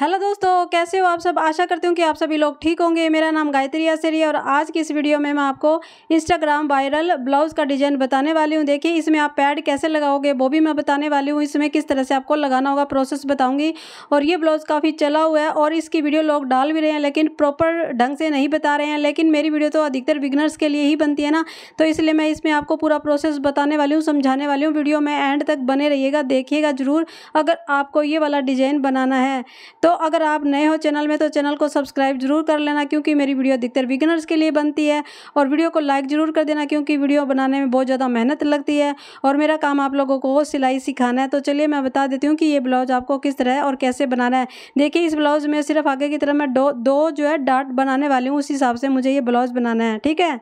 hello दोस्तों कैसे हो आप सब आशा करती हूँ कि आप सभी लोग ठीक होंगे मेरा नाम गायत्री है और आज की इस वीडियो में मैं आपको इंस्टाग्राम वायरल ब्लाउज़ का डिज़ाइन बताने वाली हूँ देखिए इसमें आप पैड कैसे लगाओगे वो भी मैं बताने वाली हूँ इसमें किस तरह से आपको लगाना होगा प्रोसेस बताऊँगी और ये ब्लाउज़ काफ़ी चला हुआ है और इसकी वीडियो लोग डाल भी रहे हैं लेकिन प्रॉपर ढंग से नहीं बता रहे हैं लेकिन मेरी वीडियो तो अधिकतर बिगनर्स के लिए ही बनती है ना तो इसलिए मैं इसमें आपको पूरा प्रोसेस बताने वाली हूँ समझाने वाली हूँ वीडियो में एंड तक बने रहिएगा देखिएगा ज़रूर अगर आपको ये वाला डिज़ाइन बनाना है तो अगर आप नए हो चैनल में तो चैनल को सब्सक्राइब जरूर कर लेना क्योंकि मेरी वीडियो अधिकतर बिगनर्स के लिए बनती है और वीडियो को लाइक ज़रूर कर देना क्योंकि वीडियो बनाने में बहुत ज़्यादा मेहनत लगती है और मेरा काम आप लोगों को सिलाई सिखाना है तो चलिए मैं बता देती हूँ कि ये ब्लाउज आपको किस तरह और कैसे बनाना है देखिए इस ब्लाउज में सिर्फ आगे की तरफ मैं दो, दो जो है डाट बनाने वाली हूँ उस हिसाब से मुझे ये ब्लाउज बनाना है ठीक है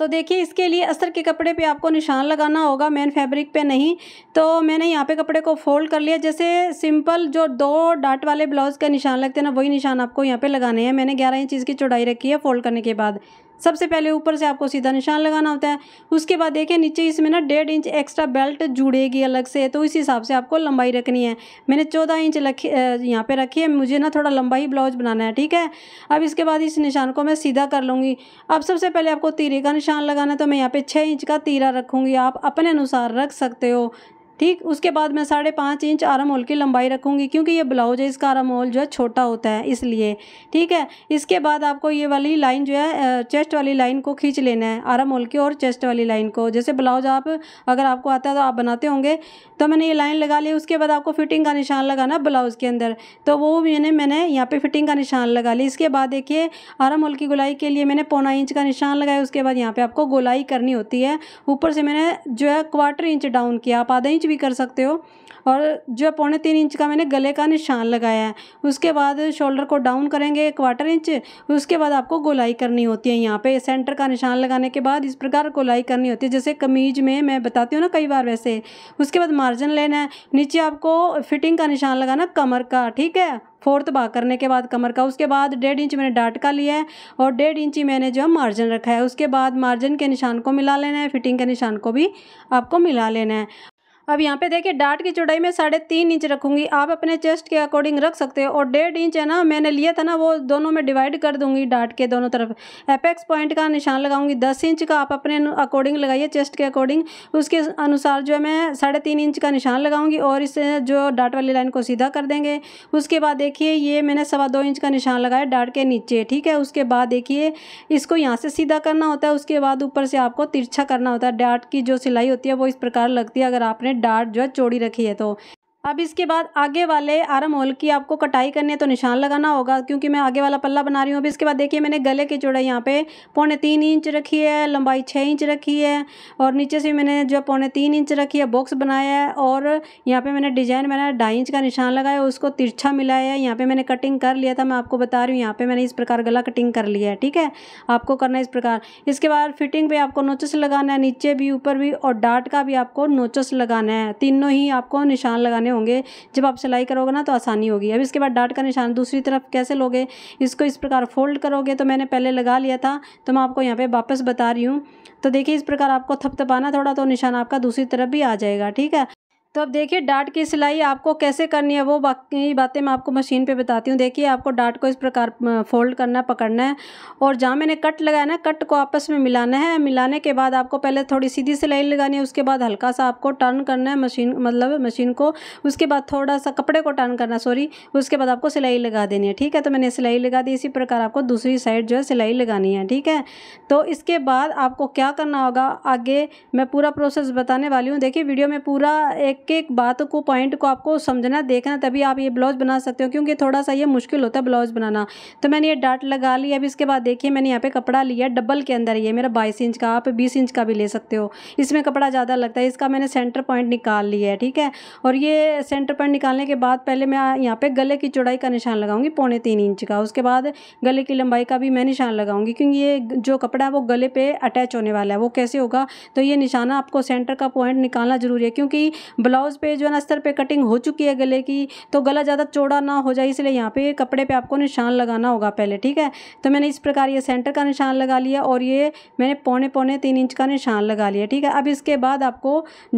तो देखिए इसके लिए अस्तर के कपड़े पे आपको निशान लगाना होगा मेन फैब्रिक पे नहीं तो मैंने यहाँ पे कपड़े को फोल्ड कर लिया जैसे सिंपल जो दो डाट वाले ब्लाउज़ के निशान लगते हैं ना वही निशान आपको यहाँ पे लगाने हैं मैंने ग्यारह इंच इसकी चौड़ाई रखी है फोल्ड करने के बाद सबसे पहले ऊपर से आपको सीधा निशान लगाना होता है उसके बाद देखें नीचे इसमें ना डेढ़ इंच एक्स्ट्रा बेल्ट जुड़ेगी अलग से तो इस हिसाब से आपको लंबाई रखनी है मैंने चौदह इंच रखी यहाँ पे रखी है मुझे ना थोड़ा लंबा ही ब्लाउज बनाना है ठीक है अब इसके बाद इस निशान को मैं सीधा कर लूँगी अब सबसे पहले आपको तीरे का निशान लगाना है तो मैं यहाँ पर छः इंच का तीरा रखूँगी आप अपने अनुसार रख सकते हो ठीक उसके बाद मैं साढ़े पाँच इंच आराम होल की लंबाई रखूँगी क्योंकि ये ब्लाउज है इसका आरम होल जो है छोटा होता है इसलिए ठीक है इसके बाद आपको ये वाली लाइन जो है चेस्ट वाली लाइन को खींच लेना है आराम होल की और चेस्ट वाली लाइन को जैसे ब्लाउज आप अगर आपको आता है तो आप बनाते होंगे तो मैंने ये लाइन लगा ली उसके बाद आपको फिटिंग का निशान लगाना ब्लाउज़ के अंदर तो वो मैंने मैंने यहाँ पर फिटिंग का निशान लगा ली इसके बाद देखिए आराम की गुलाई के लिए मैंने पौना इंच का निशान लगाया उसके बाद यहाँ पर आपको गुलाई करनी होती है ऊपर से मैंने जो है क्वार्टर इंच डाउन किया आप आधा इंच भी कर सकते हो और जो पौने तीन इंच का मैंने गले का निशान लगाया है उसके बाद शोल्डर को डाउन करेंगे क्वार्टर इंच उसके बाद आपको गोलाई करनी होती है यहाँ पे सेंटर का निशान लगाने के बाद इस प्रकार गोलाई करनी होती है जैसे कमीज में मैं बताती हूँ ना कई बार वैसे उसके बाद मार्जिन लेना है नीचे आपको फिटिंग का निशान लगाना कमर का ठीक है फोर्थ बा करने के बाद कमर का उसके बाद डेढ़ इंच मैंने डाट का लिया है और डेढ़ इंच ही मैंने जो है मार्जिन रखा है उसके बाद मार्जिन के निशान को मिला लेना है फिटिंग के निशान को भी आपको मिला लेना है अब यहाँ पे देखिए डाट की चौड़ाई में साढ़े तीन इंच रखूँगी आप अपने चेस्ट के अकॉर्डिंग रख सकते हो और डेढ़ इंच है ना मैंने लिया था ना वो दोनों में डिवाइड कर दूंगी डाट के दोनों तरफ एपेक्स पॉइंट का निशान लगाऊंगी दस इंच का आप अपने अकॉर्डिंग लगाइए चेस्ट के अकॉर्डिंग उसके अनुसार जो है मैं साढ़े तीन इंच का निशान लगाऊंगी और इस जो डाट वाली लाइन को सीधा कर देंगे उसके बाद देखिए ये मैंने सवा दो इंच का निशान लगाया डाट के नीचे ठीक है उसके बाद देखिए इसको यहाँ से सीधा करना होता है उसके बाद ऊपर से आपको तिरछा करना होता है डाट की जो सिलाई होती है वो इस प्रकार लगती है अगर आपने डार्ट जो है चौड़ी रखी है तो अब इसके बाद आगे वाले आर्म होल की आपको कटाई करनी है तो निशान लगाना होगा क्योंकि मैं आगे वाला पल्ला बना रही हूँ अभी इसके बाद देखिए मैंने गले की चौड़ाई यहाँ पे पौने तीन इंच रखी है लंबाई छः इंच रखी है और नीचे से मैंने जो पौने तीन इंच रखी है बॉक्स बनाया है और यहाँ पर मैंने डिजाइन बनाया ढाई इंच का निशान लगाया उसको तिरछा मिलाया है यहाँ पर मैंने कटिंग कर लिया था मैं आपको बता रही हूँ यहाँ पर मैंने इस प्रकार गला कटिंग कर लिया है ठीक है आपको करना है इस प्रकार इसके बाद फिटिंग पर आपको नोचस लगाना है नीचे भी ऊपर भी और डाट का भी आपको नोचस लगाना है तीनों ही आपको निशान लगाने करने होंगे जब आप सिलाई करोगे ना तो आसानी होगी अब इसके बाद डाट का निशान दूसरी तरफ कैसे लोगे इसको इस प्रकार फोल्ड करोगे तो मैंने पहले लगा लिया था तो मैं आपको यहाँ पर वापस बता रही हूँ तो देखिए इस प्रकार आपको थपथपाना थोड़ा तो निशान आपका दूसरी तरफ भी आ जाएगा ठीक है तो अब देखिए डाट की सिलाई आपको कैसे करनी है वो बाकी बातें मैं आपको मशीन पे बताती हूँ देखिए आपको डाट को इस प्रकार फोल्ड करना है पकड़ना है और जहाँ मैंने कट लगाना ना कट को आपस में मिलाना है मिलाने के बाद आपको पहले थोड़ी सीधी सिलाई लगानी है उसके बाद हल्का सा आपको टर्न करना है मशीन मतलब मशीन को उसके बाद थोड़ा सा कपड़े को टर्न करना सॉरी उसके बाद आपको सिलाई लगा देनी है ठीक है तो मैंने सिलाई लगा दी इसी प्रकार आपको दूसरी साइड जो है सिलाई लगानी है ठीक है तो इसके बाद आपको क्या करना होगा आगे मैं पूरा प्रोसेस बताने वाली हूँ देखिए वीडियो में पूरा एक एक एक बात को पॉइंट को आपको समझना देखना तभी आप ये ब्लाउज बना सकते हो क्योंकि थोड़ा सा ये मुश्किल होता है ब्लाउज बनाना तो मैंने ये डाट लगा ली अब इसके बाद देखिए मैंने यहाँ पे कपड़ा लिया डबल के अंदर ये मेरा बाईस इंच का आप बीस इंच का भी ले सकते हो इसमें कपड़ा ज़्यादा लगता है इसका मैंने सेंटर पॉइंट निकाल लिया है ठीक है और ये सेंटर पॉइंट निकालने के बाद पहले मैं यहाँ पर गले की चौड़ाई का निशान लगाऊंगी पौने तीन इंच का उसके बाद गले की लंबाई का भी मैं निशान लगाऊंगी क्योंकि ये जो कपड़ा है वो गले पर अटैच होने वाला है वो कैसे होगा तो ये निशाना आपको सेंटर का पॉइंट निकालना ज़रूरी है क्योंकि ब्लाउज़ पे जो है ना अस्तर पे कटिंग हो चुकी है गले की तो गला ज़्यादा चौड़ा ना हो जाए इसलिए यहाँ पे कपड़े पे आपको निशान लगाना होगा पहले ठीक है तो मैंने इस प्रकार ये सेंटर का निशान लगा लिया और ये मैंने पौने पौने तीन इंच का निशान लगा लिया ठीक है अब इसके बाद आपको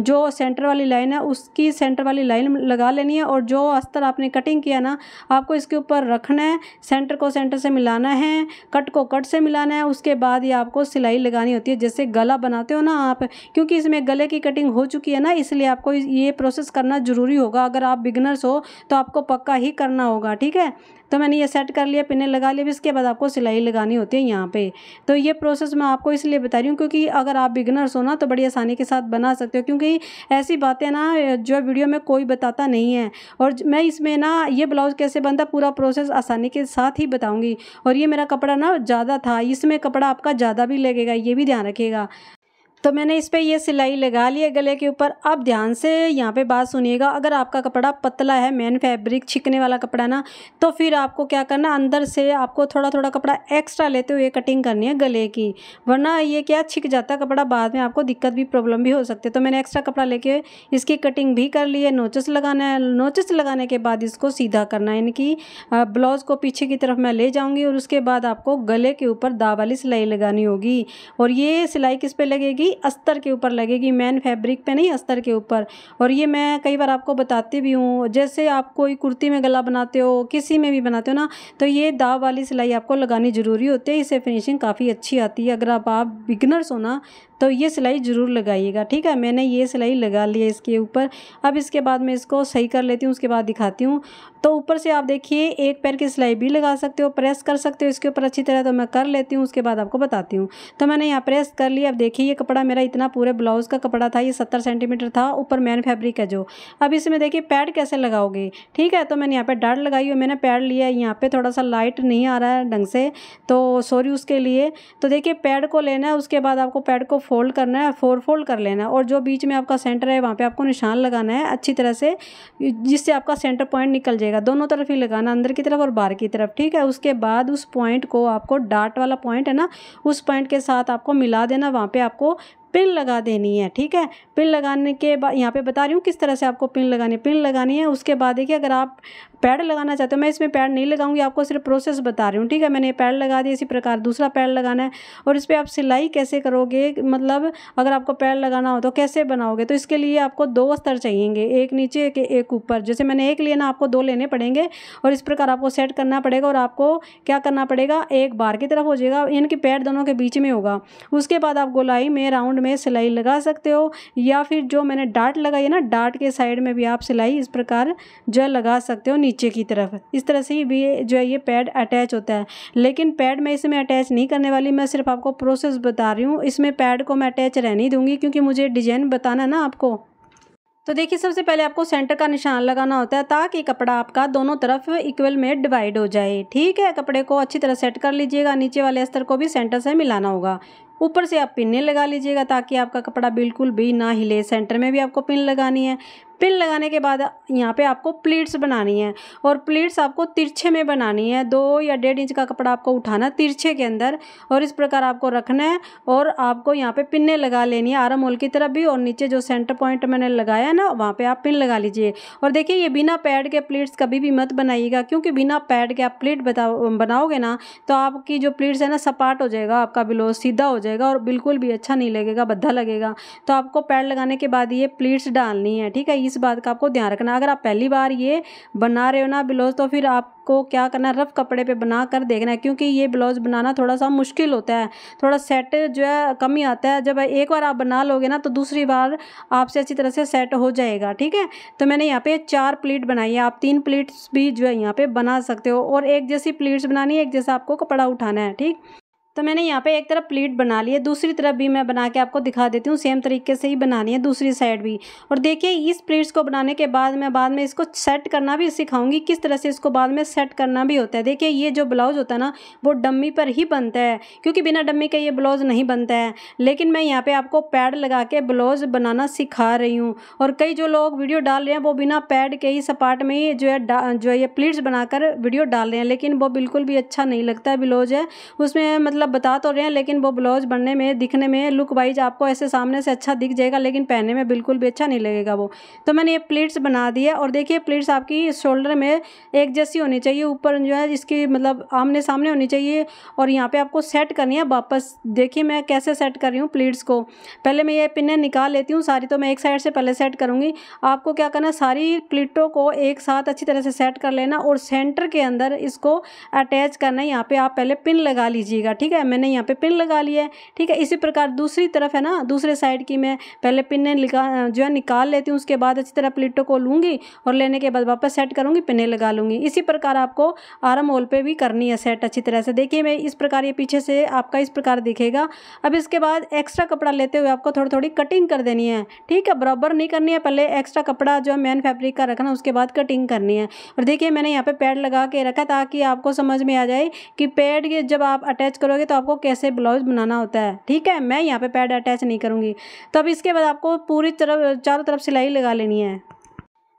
जो सेंटर वाली लाइन है उसकी सेंटर वाली लाइन लगा लेनी है और जो अस्तर आपने कटिंग किया ना आपको इसके ऊपर रखना है सेंटर को सेंटर से मिलाना है कट को कट से मिलाना है उसके बाद ये आपको सिलाई लगानी होती है जैसे गला बनाते हो ना आप क्योंकि इसमें गले की कटिंग हो चुकी है ना इसलिए आपको ये ये प्रोसेस करना ज़रूरी होगा अगर आप बिगनर्स हो तो आपको पक्का ही करना होगा ठीक है तो मैंने ये सेट कर लिया पिने लगा लिया इसके बाद आपको सिलाई लगानी होती है यहाँ पे तो ये प्रोसेस मैं आपको इसलिए बता रही हूँ क्योंकि अगर आप बिगनर्स हो ना तो बड़ी आसानी के साथ बना सकते हो क्योंकि ऐसी बातें ना जो वीडियो में कोई बताता नहीं है और मैं इसमें ना ये ब्लाउज़ कैसे बनता पूरा प्रोसेस आसानी के साथ ही बताऊँगी और ये मेरा कपड़ा ना ज़्यादा था इसमें कपड़ा आपका ज़्यादा भी लगेगा ये भी ध्यान रखिएगा तो मैंने इस पर यह सिलाई लगा ली है गले के ऊपर अब ध्यान से यहाँ पे बात सुनिएगा अगर आपका कपड़ा पतला है मेन फैब्रिक छिकने वाला कपड़ा ना तो फिर आपको क्या करना अंदर से आपको थोड़ा थोड़ा कपड़ा एक्स्ट्रा लेते हुए कटिंग करनी है गले की वरना ये क्या छिक जाता कपड़ा बाद में आपको दिक्कत भी प्रॉब्लम भी हो सकती है तो मैंने एक्स्ट्रा कपड़ा लेके इसकी कटिंग भी कर ली है नोचस लगाना है नोचस लगाने के बाद इसको सीधा करना है इनकी ब्लाउज़ को पीछे की तरफ मैं ले जाऊँगी और उसके बाद आपको गले के ऊपर दा वाली सिलाई लगानी होगी और ये सिलाई किस पर लगेगी अस्तर के ऊपर लगेगी मैन फैब्रिक पे नहीं अस्तर के ऊपर और ये मैं कई बार आपको बताती भी हूँ जैसे आप कोई कुर्ती में गला बनाते हो किसी में भी बनाते हो ना तो ये दाव वाली सिलाई आपको लगानी ज़रूरी होती है इससे फिनिशिंग काफ़ी अच्छी आती है अगर आप आप बिगनर्स हो ना तो ये सिलाई ज़रूर लगाइएगा ठीक है मैंने ये सिलाई लगा ली है इसके ऊपर अब इसके बाद मैं इसको सही कर लेती हूँ उसके बाद दिखाती हूँ तो ऊपर से आप देखिए एक पैर की सिलाई भी लगा सकते हो प्रेस कर सकते हो इसके ऊपर अच्छी तरह तो मैं कर लेती हूँ उसके बाद आपको बताती हूँ तो मैंने यहाँ प्रेस कर लिया अब देखिए ये कपड़ा मेरा इतना पूरे ब्लाउज़ का कपड़ा था ये सत्तर सेंटीमीटर था ऊपर मैन फैब्रिक है जो अब इसमें देखिए पैड कैसे लगाओगे ठीक है तो मैंने यहाँ पर डाट लगाई हुई मैंने पैड लिया यहाँ पर थोड़ा सा लाइट नहीं आ रहा है ढंग से तो सॉरी उसके लिए तो देखिए पैड को लेना है उसके बाद आपको पैड को फोल्ड करना है फोर फोल्ड कर लेना है और जो बीच में आपका सेंटर है वहाँ पर आपको निशान लगाना है अच्छी तरह से जिससे आपका सेंटर पॉइंट निकल जाएगा रहेगा दोनों तरफ ही लगाना अंदर की तरफ और बाहर की तरफ ठीक है उसके बाद उस पॉइंट को आपको डाट वाला पॉइंट है ना उस पॉइंट के साथ आपको मिला देना वहाँ पे आपको पिन लगा देनी है ठीक है पिन लगाने के बाद यहाँ पे बता रही हूँ किस तरह से आपको पिन लगानी है पिन लगानी है उसके बाद देखिए अगर आप पैड लगाना चाहते हो मैं इसमें पैड नहीं लगाऊंगी आपको सिर्फ प्रोसेस बता रही हूँ ठीक है मैंने पैड लगा दिया इसी प्रकार दूसरा पैड लगाना है और इस पर आप सिलाई कैसे करोगे मतलब अगर आपको पैड लगाना हो तो कैसे बनाओगे तो इसके लिए आपको दो स्तर चाहिएंगे एक नीचे के एक ऊपर जैसे मैंने एक लिया ना आपको दो लेने पड़ेंगे और इस प्रकार आपको सेट करना पड़ेगा और आपको क्या करना पड़ेगा एक बार की तरफ हो जाएगा यानी कि पैड दोनों के बीच में होगा उसके बाद आप गोलाई में राउंड में सिलाई लगा सकते हो या फिर जो मैंने डाट लगाई है ना डाट के साइड में भी आप सिलाई इस प्रकार जो लगा सकते हो नीचे की तरफ इस तरह से ही भी जो है ये पैड अटैच होता है लेकिन पैड मैं इसमें अटैच नहीं करने वाली मैं सिर्फ आपको प्रोसेस बता रही हूँ इसमें पैड को मैं अटैच रहने दूँगी क्योंकि मुझे डिजाइन बताना ना आपको तो देखिए सबसे पहले आपको सेंटर का निशान लगाना होता है ताकि कपड़ा आपका दोनों तरफ इक्वल में डिवाइड हो जाए ठीक है कपड़े को अच्छी तरह सेट कर लीजिएगा नीचे वाले स्तर को भी सेंटर से मिलाना होगा ऊपर से आप पिने लगा लीजिएगा ताकि आपका कपड़ा बिल्कुल भी ना हिले सेंटर में भी आपको पिन लगानी है पिन लगाने के बाद यहाँ पे आपको प्लीट्स बनानी है और प्लीट्स आपको तिरछे में बनानी है दो या डेढ़ इंच का कपड़ा आपको उठाना तिरछे के अंदर और इस प्रकार आपको रखना है और आपको यहाँ पे पिन्ने लगा लेनी है आरम होल की तरफ भी और नीचे जो सेंटर पॉइंट मैंने लगाया ना वहाँ पर आप पिन लगा लीजिए और देखिए ये बिना पैड के प्लीट्स कभी भी मत बनाइएगा क्योंकि बिना पैड के आप प्लीट बताओ बनाओगे ना तो आपकी जो प्लीट्स है ना सपाट हो जाएगा आपका ब्लाउज सीधा हो जाएगा और बिल्कुल भी अच्छा नहीं लगेगा बद्धा लगेगा तो आपको पैड लगाने के बाद ये प्लीट्स डालनी है ठीक है इस बात का आपको ध्यान रखना अगर आप पहली बार ये बना रहे हो ना ब्लाउज तो फिर आपको क्या करना है रफ़ कपड़े पे बना कर देखना है क्योंकि ये ब्लाउज बनाना थोड़ा सा मुश्किल होता है थोड़ा सेट जो है कम ही आता है जब एक बार आप बना लोगे ना तो दूसरी बार आपसे अच्छी तरह से सेट हो जाएगा ठीक है तो मैंने यहाँ पे चार प्लीट बनाई है आप तीन प्लीट्स भी जो है यहाँ पे बना सकते हो और एक जैसी प्लीट्स बनानी है एक जैसा आपको कपड़ा उठाना है ठीक तो मैंने यहाँ पे एक तरफ प्लीट बना ली है दूसरी तरफ भी मैं बना के आपको दिखा देती हूँ सेम तरीके से ही बनानी है दूसरी साइड भी और देखिए इस प्लीट्स को बनाने के बाद मैं बाद में इसको सेट करना भी सिखाऊंगी किस तरह से इसको बाद में सेट करना भी होता है देखिए ये जो ब्लाउज़ होता है ना वो डम्मी पर ही बनता है क्योंकि बिना डम्मी के ये ब्लाउज़ नहीं बनता है लेकिन मैं यहाँ पर आपको पैड लगा के ब्लाउज़ बनाना सिखा रही हूँ और कई जो लोग वीडियो डाल रहे हैं वो बिना पैड के ही सपाट में ही जो है जो है ये प्लीट्स बनाकर वीडियो डाल रहे हैं लेकिन वो बिल्कुल भी अच्छा नहीं लगता है ब्लाउज है उसमें मतलब मतलब बता तो रहे हैं लेकिन वो ब्लाउज बनने में दिखने में लुक वाइज आपको ऐसे सामने से अच्छा दिख जाएगा लेकिन पहनने में बिल्कुल भी अच्छा नहीं लगेगा वो तो मैंने ये प्लीट्स बना दी है और देखिए प्लीट्स आपकी शोल्डर में एक जैसी होनी चाहिए ऊपर जो है इसकी मतलब आमने सामने होनी चाहिए और यहाँ पर आपको सेट करनी है वापस देखिए मैं कैसे सेट कर रही हूँ प्लीट्स को पहले मैं ये पिन्हें निकाल लेती हूँ सारी तो मैं एक साइड से पहले सेट करूँगी आपको क्या करना सारी प्लीटों को एक साथ अच्छी तरह से सेट कर लेना और सेंटर के अंदर इसको अटैच करना यहाँ पर आप पहले पिन लगा लीजिएगा ठीक ठीक है मैंने यहाँ पे पिन लगा लिया है ठीक है इसी प्रकार दूसरी तरफ है ना दूसरे साइड की मैं पहले पिने जो है निकाल लेती हूँ उसके बाद अच्छी तरह प्लेटों को लूँगी और लेने के बाद वापस सेट करूँगी पिन्हें लगा लूँगी इसी प्रकार आपको आराम होल पर भी करनी है सेट अच्छी तरह से देखिए मैं इस प्रकार ये पीछे से आपका इस प्रकार दिखेगा अब इसके बाद एक्स्ट्रा कपड़ा लेते हुए आपको थोड़ी थोड़ी कटिंग कर देनी है ठीक है बराबर नहीं करनी है पहले एक्स्ट्रा कपड़ा जो मेन फैब्रिक का रखना उसके बाद कटिंग करनी है और देखिए मैंने यहाँ पे पैड लगा के रखा ताकि आपको समझ में आ जाए कि पैड जब आप अटैच करोगे करोगे तो आपको कैसे ब्लाउज़ बनाना होता है ठीक है मैं यहाँ पे पैड अटैच नहीं करूँगी तो अब इसके बाद आपको पूरी तरफ चारों तरफ सिलाई लगा लेनी है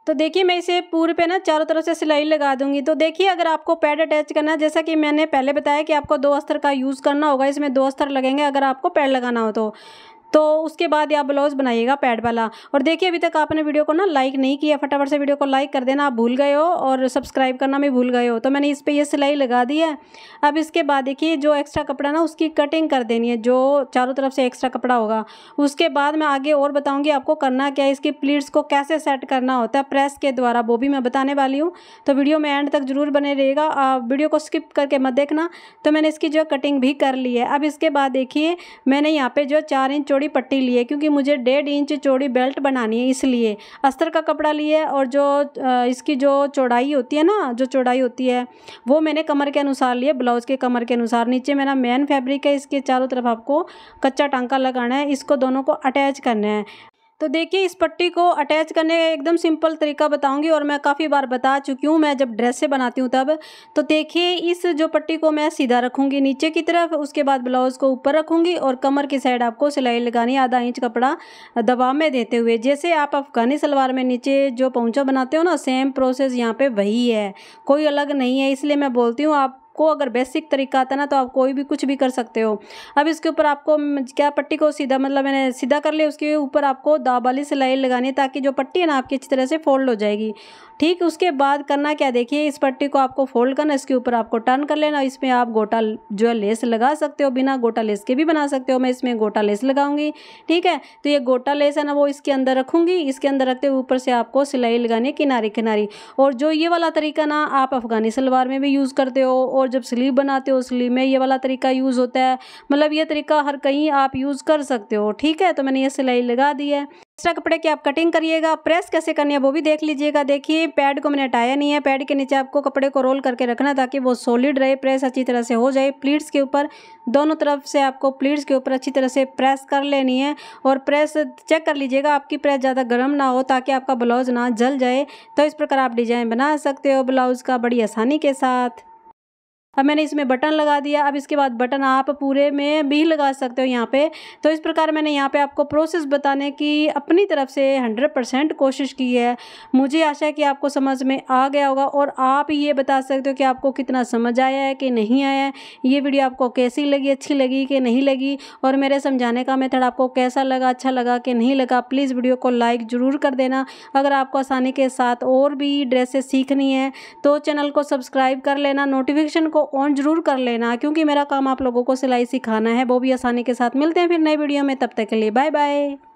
तो देखिए मैं इसे पूरे पे ना चारों तरफ से सिलाई लगा दूंगी तो देखिए अगर आपको पैड अटैच करना है जैसा कि मैंने पहले बताया कि आपको दो अस्तर का यूज़ करना होगा इसमें दो अस्तर लगेंगे अगर आपको पैड लगाना हो तो तो उसके बाद आप ब्लाउज़ बनाइएगा पैड वाला और देखिए अभी तक आपने वीडियो को ना लाइक नहीं किया फटाफट से वीडियो को लाइक कर देना आप भूल गए हो और सब्सक्राइब करना भी भूल गए हो तो मैंने इस पर यह सिलाई लगा दी है अब इसके बाद देखिए जो एक्स्ट्रा कपड़ा ना उसकी कटिंग कर देनी है जो चारों तरफ से एक्स्ट्रा कपड़ा होगा उसके बाद मैं आगे और बताऊँगी आपको करना क्या है इसकी प्लीट्स को कैसे सेट करना होता है प्रेस के द्वारा वो भी मैं बताने वाली हूँ तो वीडियो में एंड तक जरूर बने रहेगा आप वीडियो को स्किप करके मत देखना तो मैंने इसकी जो कटिंग भी कर ली है अब इसके बाद देखिए मैंने यहाँ पर जो चार इंच चौड़ी चौड़ी पट्टी ली है क्योंकि मुझे डेढ़ इंच चौड़ी बेल्ट बनानी है इसलिए अस्तर का कपड़ा लिया है और जो इसकी जो चौड़ाई होती है ना जो चौड़ाई होती है वो मैंने कमर के अनुसार लिए ब्लाउज़ के कमर के अनुसार नीचे मेरा मेन फैब्रिक है इसके चारों तरफ आपको कच्चा टांका लगाना है इसको दोनों को अटैच करना है तो देखिए इस पट्टी को अटैच करने का एकदम सिंपल तरीका बताऊंगी और मैं काफ़ी बार बता चुकी हूँ मैं जब ड्रेसें बनाती हूँ तब तो देखिए इस जो पट्टी को मैं सीधा रखूँगी नीचे की तरफ उसके बाद ब्लाउज़ को ऊपर रखूँगी और कमर की साइड आपको सिलाई लगानी आधा इंच कपड़ा दबाव में देते हुए जैसे आप अफगानी सलवार में नीचे जो पहुँचा बनाते हो ना सेम प्रोसेस यहाँ पर वही है कोई अलग नहीं है इसलिए मैं बोलती हूँ आप आपको अगर बेसिक तरीका आता ना तो आप कोई भी कुछ भी कर सकते हो अब इसके ऊपर आपको क्या पट्टी को सीधा मतलब मैंने सीधा कर लिया उसके ऊपर आपको दाब वाली सिलाई लगानी है ताकि जो पट्टी है ना आपकी अच्छी तरह से फोल्ड हो जाएगी ठीक उसके बाद करना क्या देखिए इस पट्टी को आपको फोल्ड करना इसके ऊपर आपको टर्न कर लेना इसमें आप गोटा जो है लेस लगा सकते हो बिना गोटा लेस के भी बना सकते हो मैं इसमें गोटा लेस लगाऊंगी ठीक है तो ये गोटा लेस है ना वो इसके अंदर रखूँगी इसके अंदर रखते हुए ऊपर से आपको सिलाई लगानी है किनारे किनारे और जो ये वाला तरीका ना आप अफगानी सलवार में भी यूज़ करते हो और जब स्लीव बनाते हो स्लीव में ये वाला तरीका यूज़ होता है मतलब ये तरीका हर कहीं आप यूज़ कर सकते हो ठीक है तो मैंने ये सिलाई लगा दी है एक्स्ट्रा कपड़े की आप कटिंग करिएगा प्रेस कैसे करनी है वो भी देख लीजिएगा देखिए पैड को मैंने हटाया नहीं है पैड के नीचे आपको कपड़े को रोल करके रखना ताकि वो सॉलिड रहे प्रेस अच्छी तरह से हो जाए प्लीट्स के ऊपर दोनों तरफ से आपको प्लीट्स के ऊपर अच्छी तरह से प्रेस कर लेनी है और प्रेस चेक कर लीजिएगा आपकी प्रेस ज़्यादा गर्म ना हो ताकि आपका ब्लाउज ना जल जाए तो इस प्रकार आप डिजाइन बना सकते हो ब्लाउज़ का बड़ी आसानी के साथ अब मैंने इसमें बटन लगा दिया अब इसके बाद बटन आप पूरे में भी लगा सकते हो यहाँ पे तो इस प्रकार मैंने यहाँ पे आपको प्रोसेस बताने की अपनी तरफ से 100% कोशिश की है मुझे आशा है कि आपको समझ में आ गया होगा और आप ये बता सकते हो कि आपको कितना समझ आया है कि नहीं आया है ये वीडियो आपको कैसी लगी अच्छी लगी कि नहीं लगी और मेरे समझाने का मेथड आपको कैसा लगा अच्छा लगा कि नहीं लगा प्लीज़ वीडियो को लाइक ज़रूर कर देना अगर आपको आसानी के साथ और भी ड्रेसेस सीखनी है तो चैनल को सब्सक्राइब कर लेना नोटिफिकेशन को ऑन जरूर कर लेना क्योंकि मेरा काम आप लोगों को सिलाई सिखाना है वो भी आसानी के साथ मिलते हैं फिर नए वीडियो में तब तक के लिए बाय बाय